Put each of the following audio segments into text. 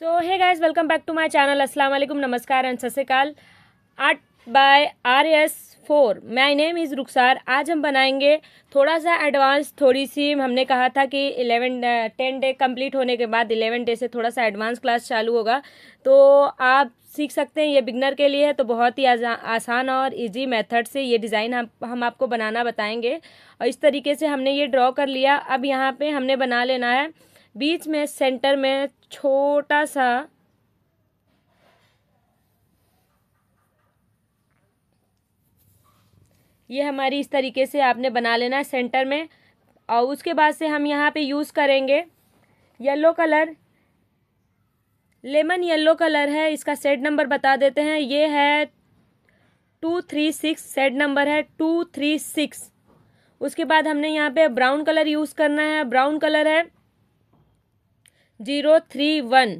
तो hey guys welcome back to my channel अस्सलाम वालेकुम नमस्कार एंड सत्यकाल art by R S four my name is Rukhsar आज हम बनाएंगे थोड़ा सा एडवांस थोड़ी सी हमने कहा था कि इलेवन टेन डे कंप्लीट होने के बाद इलेवन डे से थोड़ा सा एडवांस क्लास चालू होगा तो आप सीख सकते हैं ये बिगनर के लिए है तो बहुत ही आसान और इजी मेथड से ये डिज़ाइन हम हम आपको बनाना बताएंगे और इस तरीके से हमने ये ड्रॉ कर लिया अब यहाँ पे हमने बना लेना है बीच में सेंटर में छोटा सा ये हमारी इस तरीके से आपने बना लेना है सेंटर में और उसके बाद से हम यहाँ पे यूज़ करेंगे yellow colour lemon yellow colour है इसका सेट नंबर बता देते हैं ये है two three six set number है टू थ्री सिक्स उसके बाद हमने यहाँ पे ब्राउन कलर यूज़ करना है ब्राउन कलर है ज़ीरो थ्री वन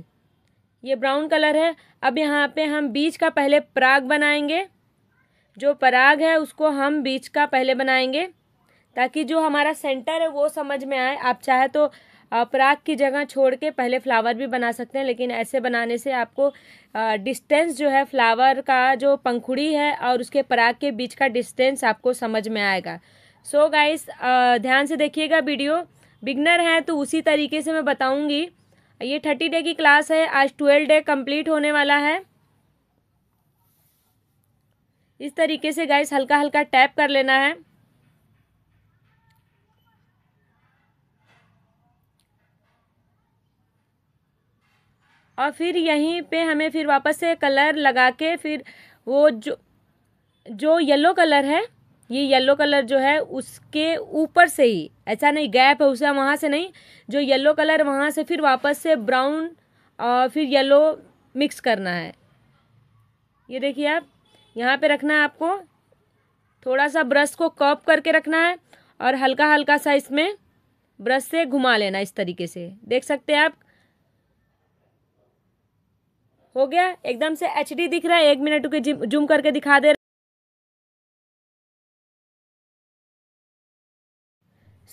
ये ब्राउन कलर है अब यहाँ पे हम बीच का पहले पराग बनाएंगे जो पराग है उसको हम बीच का पहले बनाएंगे ताकि जो हमारा सेंटर है वो समझ में आए आप चाहे तो पराग की जगह छोड़ के पहले फ्लावर भी बना सकते हैं लेकिन ऐसे बनाने से आपको डिस्टेंस जो है फ्लावर का जो पंखुड़ी है और उसके पराग के बीच का डिस्टेंस आपको समझ में आएगा सो so गाइस ध्यान से देखिएगा वीडियो बिगनर है तो उसी तरीके से मैं बताऊँगी ये थर्टी डे की क्लास है आज ट्वेल्व डे कंप्लीट होने वाला है इस तरीके से गाइस हल्का हल्का टैप कर लेना है और फिर यहीं पे हमें फिर वापस से कलर लगा के फिर वो जो जो येलो कलर है ये येलो कलर जो है उसके ऊपर से ही ऐसा नहीं गैप है उसे वहाँ से नहीं जो येलो कलर वहाँ से फिर वापस से ब्राउन और फिर येलो मिक्स करना है ये देखिए आप यहाँ पे रखना है आपको थोड़ा सा ब्रश को कॉप करके रखना है और हल्का हल्का सा इसमें ब्रश से घुमा लेना इस तरीके से देख सकते हैं आप हो गया एकदम से एच दिख रहा है एक मिनट के जूम करके दिखा दे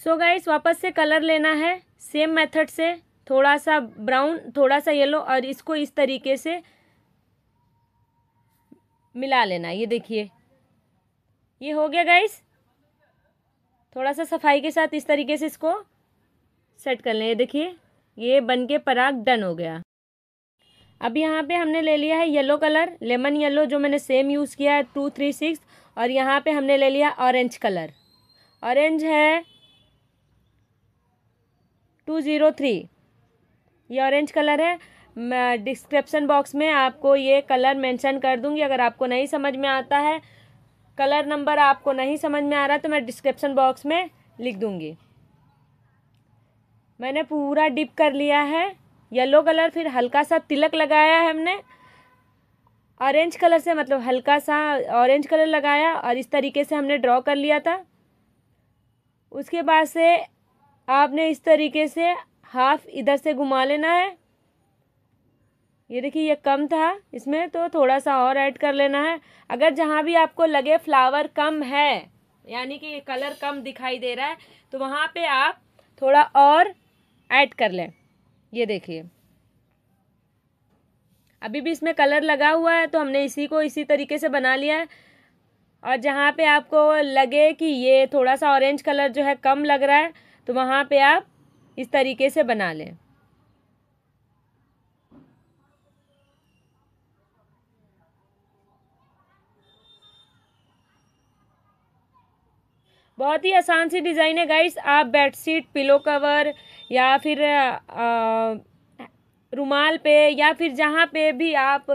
सो so गाइस वापस से कलर लेना है सेम मेथड से थोड़ा सा ब्राउन थोड़ा सा येलो और इसको इस तरीके से मिला लेना ये देखिए ये हो गया गाइस थोड़ा सा सफाई के साथ इस तरीके से इसको सेट कर लें ये देखिए ये बन के पराग डन हो गया अब यहाँ पे हमने ले लिया है येलो कलर लेमन येलो जो मैंने सेम यूज़ किया है टू थ्री सिक्स और यहाँ पे हमने ले लिया ऑरेंज कलर ऑरेंज है टू ज़ीरो थ्री ये ऑरेंज कलर है मैं डिस्क्रिप्शन बॉक्स में आपको ये कलर मेंशन कर दूंगी अगर आपको नहीं समझ में आता है कलर नंबर आपको नहीं समझ में आ रहा तो मैं डिस्क्रिप्सन बॉक्स में लिख दूंगी मैंने पूरा डिप कर लिया है येलो कलर फिर हल्का सा तिलक लगाया है हमने ऑरेंज कलर से मतलब हल्का सा ऑरेंज कलर लगाया और इस तरीके से हमने ड्रॉ कर लिया था उसके बाद से आपने इस तरीके से हाफ इधर से घुमा लेना है ये देखिए ये कम था इसमें तो थोड़ा सा और ऐड कर लेना है अगर जहाँ भी आपको लगे फ्लावर कम है यानी कि ये कलर कम दिखाई दे रहा है तो वहाँ पे आप थोड़ा और ऐड कर लें ये देखिए अभी भी इसमें कलर लगा हुआ है तो हमने इसी को इसी तरीके से बना लिया है और जहाँ पे आपको लगे कि ये थोड़ा सा ऑरेंज कलर जो है कम लग रहा है तो वहाँ पे आप इस तरीके से बना लें बहुत ही आसान सी डिज़ाइन है गाइस आप बेडशीट पिलो कवर या फिर आ, रुमाल पे या फिर जहाँ पे भी आप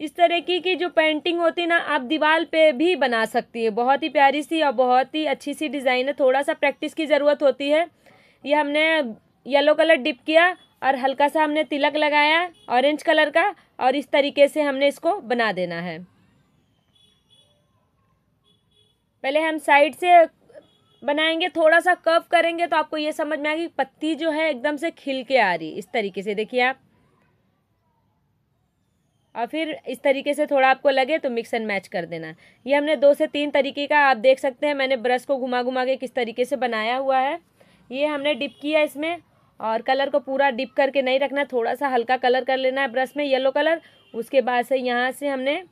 इस तरह की कि जो पेंटिंग होती है ना आप दीवार पे भी बना सकती है बहुत ही प्यारी सी और बहुत ही अच्छी सी डिज़ाइन है थोड़ा सा प्रैक्टिस की ज़रूरत होती है ये हमने येलो कलर डिप किया और हल्का सा हमने तिलक लगाया ऑरेंज कलर का और इस तरीके से हमने इसको बना देना है पहले हम साइड से बनाएंगे थोड़ा सा कर्व करेंगे तो आपको ये समझ में आएगी पत्ती जो है एकदम से खिल के आ रही इस तरीके से देखिए आप और फिर इस तरीके से थोड़ा आपको लगे तो मिक्स एंड मैच कर देना ये हमने दो से तीन तरीके का आप देख सकते हैं मैंने ब्रश को घुमा घुमा के किस तरीके से बनाया हुआ है ये हमने डिप किया इसमें और कलर को पूरा डिप करके नहीं रखना थोड़ा सा हल्का कलर कर लेना है ब्रश में येलो कलर उसके बाद से यहाँ से हमने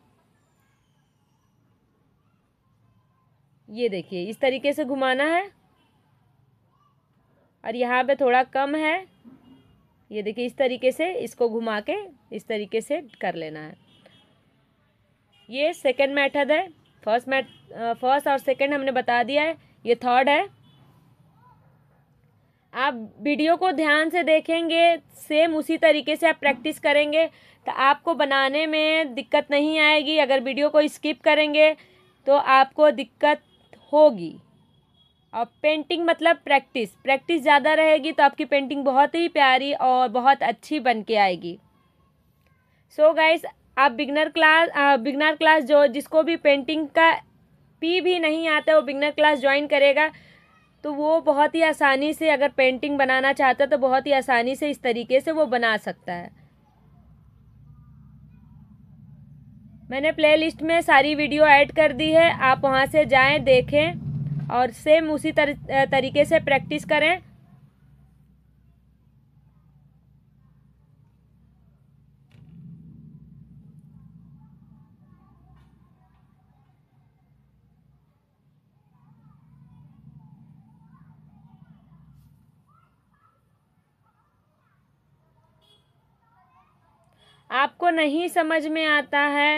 ये देखिए इस तरीके से घुमाना है और यहाँ पे थोड़ा कम है ये देखिए इस तरीके से इसको घुमा के इस तरीके से कर लेना है ये सेकेंड मैथड है फर्स्ट मैट फर्स्ट और सेकेंड हमने बता दिया है ये थर्ड है आप वीडियो को ध्यान से देखेंगे सेम उसी तरीके से आप प्रैक्टिस करेंगे तो आपको बनाने में दिक्कत नहीं आएगी अगर वीडियो को स्किप करेंगे तो आपको दिक्कत होगी और पेंटिंग मतलब प्रैक्टिस प्रैक्टिस ज़्यादा रहेगी तो आपकी पेंटिंग बहुत ही प्यारी और बहुत अच्छी बन के आएगी सो so गाइस आप बिगनर क्लास बिगनर क्लास जो जिसको भी पेंटिंग का पी भी नहीं आता वो बिगनर क्लास ज्वाइन करेगा तो वो बहुत ही आसानी से अगर पेंटिंग बनाना चाहता है तो बहुत ही आसानी से इस तरीके से वो बना सकता है मैंने प्लेलिस्ट में सारी वीडियो ऐड कर दी है आप वहाँ से जाएं देखें और सेम उसी तर, तरीके से प्रैक्टिस करें आपको नहीं समझ में आता है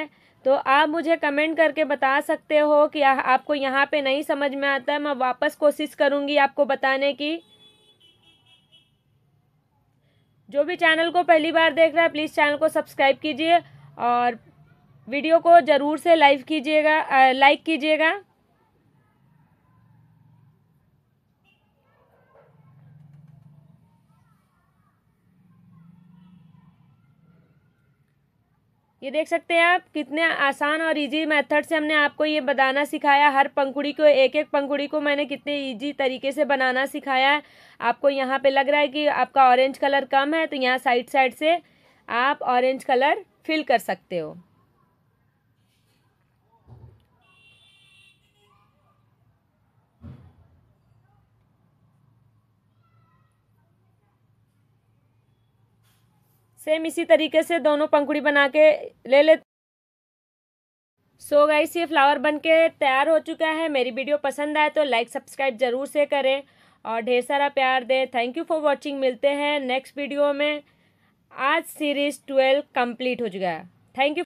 तो आप मुझे कमेंट करके बता सकते हो कि आपको यहाँ पे नहीं समझ में आता है मैं वापस कोशिश करूँगी आपको बताने की जो भी चैनल को पहली बार देख रहा है प्लीज़ चैनल को सब्सक्राइब कीजिए और वीडियो को ज़रूर से लाइव कीजिएगा लाइक कीजिएगा ये देख सकते हैं आप कितने आसान और इजी मेथड से हमने आपको ये बनाना सिखाया हर पंखुड़ी को एक एक पंखुड़ी को मैंने कितने इजी तरीके से बनाना सिखाया है आपको यहाँ पे लग रहा है कि आपका ऑरेंज कलर कम है तो यहाँ साइड साइड से आप ऑरेंज कलर फिल कर सकते हो सेम इसी तरीके से दोनों पंखुड़ी बना के ले लेते सो so गाइस ये फ्लावर बन के तैयार हो चुका है मेरी वीडियो पसंद आए तो लाइक सब्सक्राइब ज़रूर से करें और ढेर सारा प्यार दें थैंक यू फॉर वॉचिंग मिलते हैं नेक्स्ट वीडियो में आज सीरीज़ ट्वेल्व कंप्लीट हो चुका है थैंक यू